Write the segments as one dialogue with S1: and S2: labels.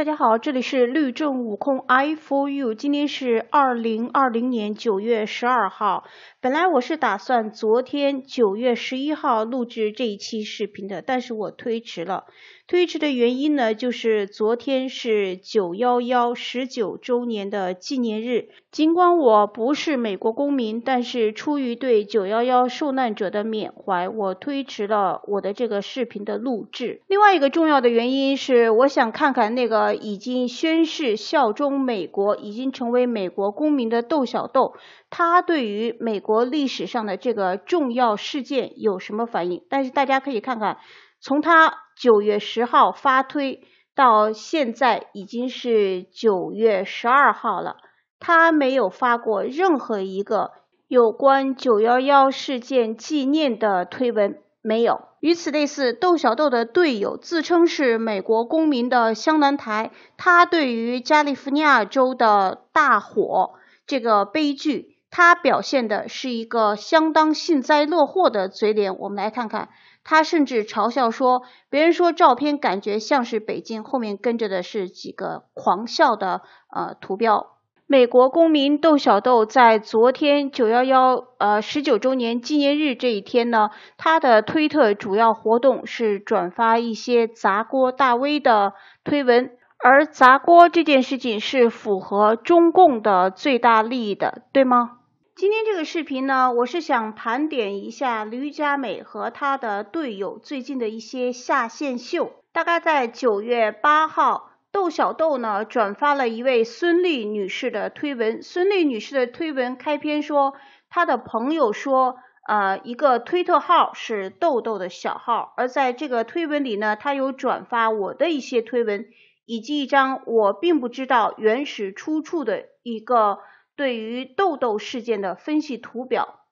S1: 大家好，这里是律政悟空 I for you。今天是二零二零年九月十二号。本来我是打算昨天九月十一号录制这一期视频的，但是我推迟了。推迟的原因呢，就是昨天是九幺幺十九周年的纪念日。尽管我不是美国公民，但是出于对九幺幺受难者的缅怀，我推迟了我的这个视频的录制。另外一个重要的原因是，我想看看那个。已经宣誓效忠美国，已经成为美国公民的窦小豆，他对于美国历史上的这个重要事件有什么反应？但是大家可以看看，从他九月十号发推到现在已经是九月十二号了，他没有发过任何一个有关九幺幺事件纪念的推文，没有。与此类似，窦小豆的队友自称是美国公民的湘南台，他对于加利福尼亚州的大火这个悲剧，他表现的是一个相当幸灾乐祸的嘴脸。我们来看看，他甚至嘲笑说，别人说照片感觉像是北京，后面跟着的是几个狂笑的呃图标。美国公民豆小豆在昨天九幺幺呃十九周年纪念日这一天呢，他的推特主要活动是转发一些砸锅大 V 的推文，而砸锅这件事情是符合中共的最大利益的，对吗？今天这个视频呢，我是想盘点一下吕佳美和他的队友最近的一些下线秀，大概在九月八号。豆小豆呢转发了一位孙俪女士的推文，孙俪女士的推文开篇说，她的朋友说，呃，一个推特号是豆豆的小号，而在这个推文里呢，她有转发我的一些推文，以及一张我并不知道原始出处的一个对于豆豆事件的分析图表。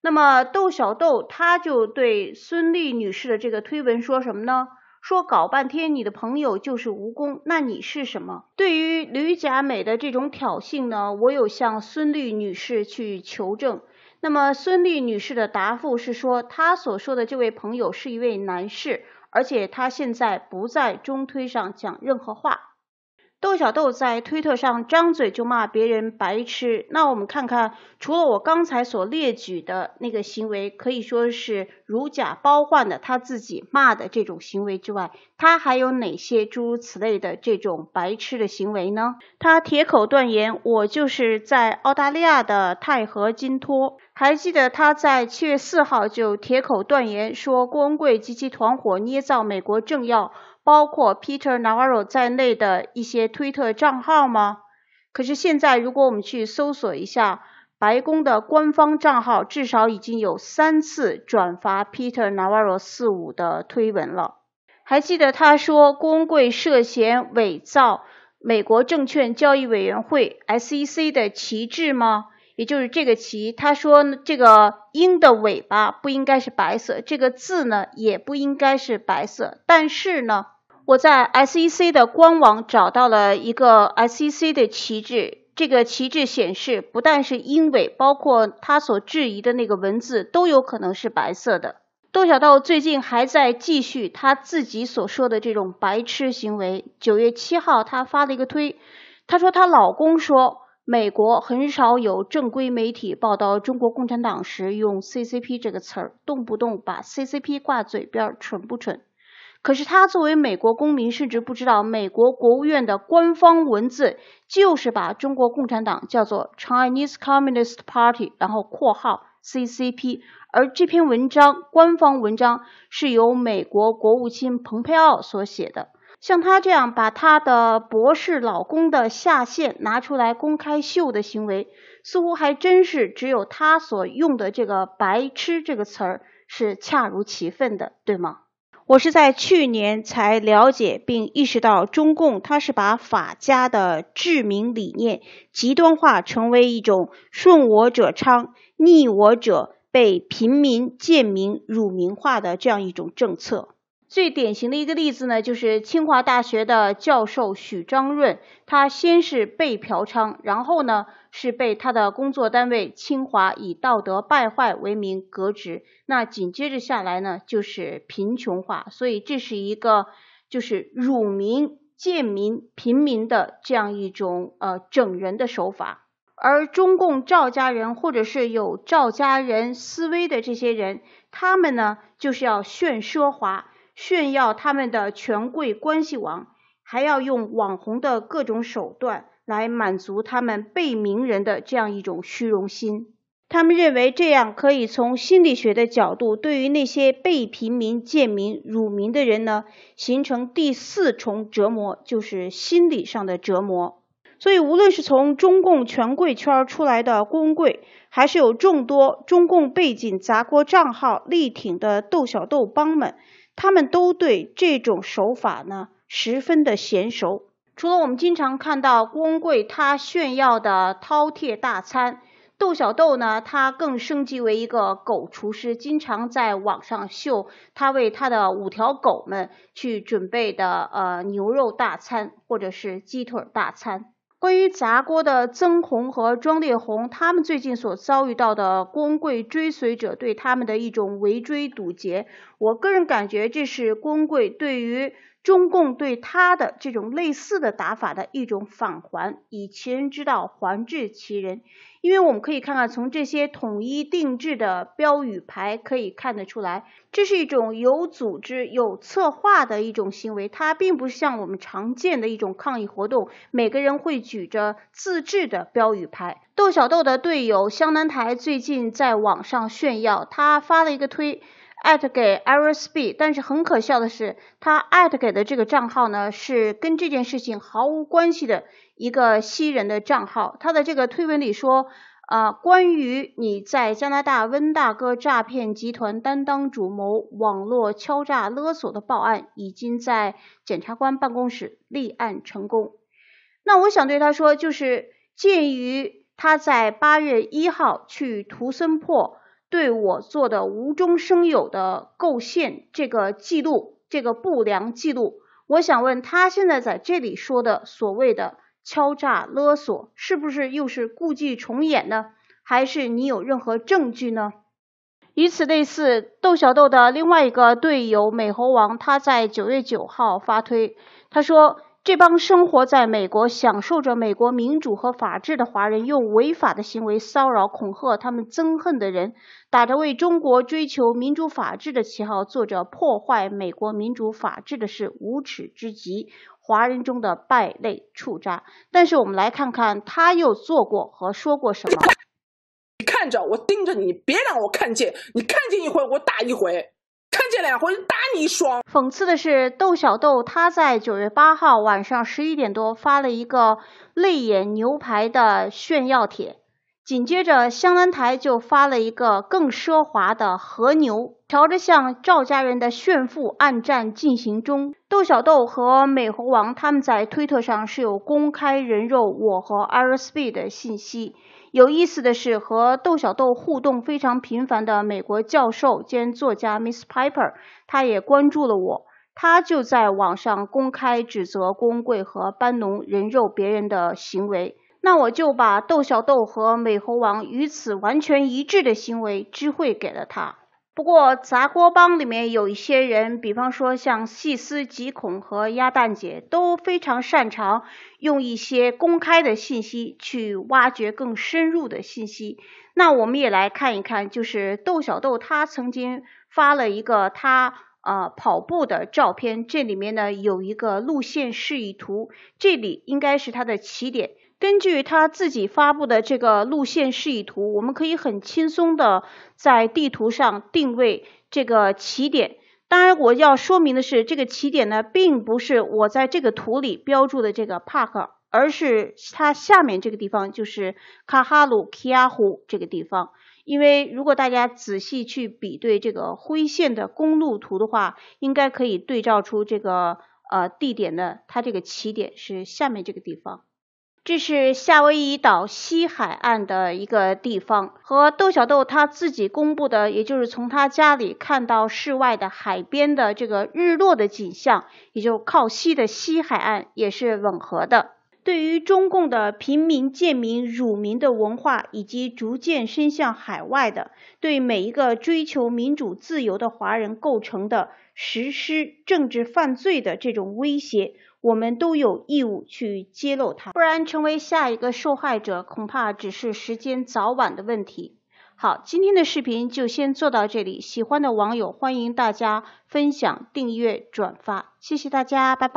S1: 那么豆小豆他就对孙俪女士的这个推文说什么呢？说搞半天你的朋友就是蜈蚣，那你是什么？对于吕甲美的这种挑衅呢，我有向孙俪女士去求证。那么孙俪女士的答复是说，她所说的这位朋友是一位男士，而且他现在不在中推上讲任何话。窦小豆在推特上张嘴就骂别人白痴，那我们看看，除了我刚才所列举的那个行为可以说是如假包换的他自己骂的这种行为之外，他还有哪些诸如此类的这种白痴的行为呢？他铁口断言，我就是在澳大利亚的钛合金托。还记得他在七月四号就铁口断言说，郭文贵及其团伙捏造美国政要。包括 Peter Navarro 在内的一些推特账号吗？可是现在，如果我们去搜索一下白宫的官方账号，至少已经有三次转发 Peter Navarro 四五的推文了。还记得他说“工会涉嫌伪造美国证券交易委员会 SEC 的旗帜”吗？也就是这个旗，他说这个鹰的尾巴不应该是白色，这个字呢也不应该是白色，但是呢。我在 SEC 的官网找到了一个 SEC 的旗帜，这个旗帜显示不但是英伟，包括他所质疑的那个文字都有可能是白色的。窦小豆最近还在继续他自己所说的这种白痴行为。九月七号，他发了一个推，他说她老公说，美国很少有正规媒体报道中国共产党时用 CCP 这个词儿，动不动把 CCP 挂嘴边，蠢不蠢？可是他作为美国公民，甚至不知道美国国务院的官方文字就是把中国共产党叫做 Chinese Communist Party，然后括号 CCP。而这篇文章，官方文章是由美国国务卿蓬佩奥所写的。像他这样把他的博士老公的下线拿出来公开秀的行为，似乎还真是只有他所用的这个“白痴”这个词儿是恰如其分的，对吗？我是在去年才了解并意识到，中共他是把法家的治民理念极端化，成为一种顺我者昌、逆我者被平民贱民辱民化的这样一种政策。最典型的一个例子呢，就是清华大学的教授许章润，他先是被嫖娼，然后呢是被他的工作单位清华以道德败坏为名革职，那紧接着下来呢就是贫穷化，所以这是一个就是辱民贱民平民的这样一种呃整人的手法，而中共赵家人或者是有赵家人思维的这些人，他们呢就是要炫奢华。炫耀他们的权贵关系网，还要用网红的各种手段来满足他们被名人的这样一种虚荣心。他们认为这样可以从心理学的角度，对于那些被平民贱民辱民的人呢，形成第四重折磨，就是心理上的折磨。所以无论是从中共权贵圈出来的郭文贵，还是有众多中共背景砸锅账号力挺的豆小豆帮们，他们都对这种手法呢十分的娴熟。除了我们经常看到郭文贵他炫耀的饕餮大餐，豆小豆呢他更升级为一个狗厨师，经常在网上秀他为他的五条狗们去准备的呃牛肉大餐或者是鸡腿大餐。关于砸锅的曾红和庄烈红，他们最近所遭遇到的公贵追随者对他们的一种围追堵截，我个人感觉这是公贵对于。中共对他的这种类似的打法的一种返还，以其人之道还治其人。因为我们可以看看，从这些统一定制的标语牌可以看得出来，这是一种有组织、有策划的一种行为。它并不像我们常见的一种抗议活动，每个人会举着自制的标语牌。窦小豆的队友湘南台最近在网上炫耀，他发了一个推。at 给 rsb，但是很可笑的是，他 at 给的这个账号呢是跟这件事情毫无关系的一个西人的账号。他的这个推文里说，啊，关于你在加拿大温大哥诈骗集团担当主谋、网络敲诈勒索的报案，已经在检察官办公室立案成功。那我想对他说，就是鉴于他在八月一号去图森破。对我做的无中生有的构陷，这个记录，这个不良记录，我想问他，现在在这里说的所谓的敲诈勒索，是不是又是故伎重演呢？还是你有任何证据呢？与此类似，窦小豆的另外一个队友美猴王，他在九月九号发推，他说。这帮生活在美国、享受着美国民主和法治的华人，用违法的行为骚扰、恐吓他们憎恨的人，打着为中国追求民主法治的旗号，做着破坏美国民主法治的事，无耻之极！华人中的败类、畜渣。但是我们来看看他又做过和说过什么。你看着我盯着你，别让我看见你看见一回，我打一回。看见了，我就打你爽！讽刺的是，豆小豆他在九月八号晚上十一点多发了一个泪眼牛排的炫耀帖。紧接着，香兰台就发了一个更奢华的和牛，朝着向赵家人的炫富暗战进行中。窦小豆和美猴王他们在推特上是有公开人肉我和 RSB 的信息。有意思的是，和窦小豆互动非常频繁的美国教授兼作家 Miss Piper，他也关注了我，他就在网上公开指责工贵和班农人肉别人的行为。那我就把豆小豆和美猴王与此完全一致的行为知会给了他。不过，砸锅帮里面有一些人，比方说像细思极恐和鸭蛋姐，都非常擅长用一些公开的信息去挖掘更深入的信息。那我们也来看一看，就是豆小豆他曾经发了一个他呃跑步的照片，这里面呢有一个路线示意图，这里应该是他的起点。根据他自己发布的这个路线示意图，我们可以很轻松的在地图上定位这个起点。当然，我要说明的是，这个起点呢，并不是我在这个图里标注的这个 park，而是它下面这个地方，就是卡哈鲁基亚湖这个地方。因为如果大家仔细去比对这个灰线的公路图的话，应该可以对照出这个呃地点的它这个起点是下面这个地方。这是夏威夷岛西海岸的一个地方，和窦小豆他自己公布的，也就是从他家里看到室外的海边的这个日落的景象，也就靠西的西海岸也是吻合的。对于中共的平民贱民辱民的文化，以及逐渐伸向海外的，对每一个追求民主自由的华人构成的实施政治犯罪的这种威胁。我们都有义务去揭露他，不然成为下一个受害者，恐怕只是时间早晚的问题。好，今天的视频就先做到这里，喜欢的网友欢迎大家分享、订阅、转发，谢谢大家，拜。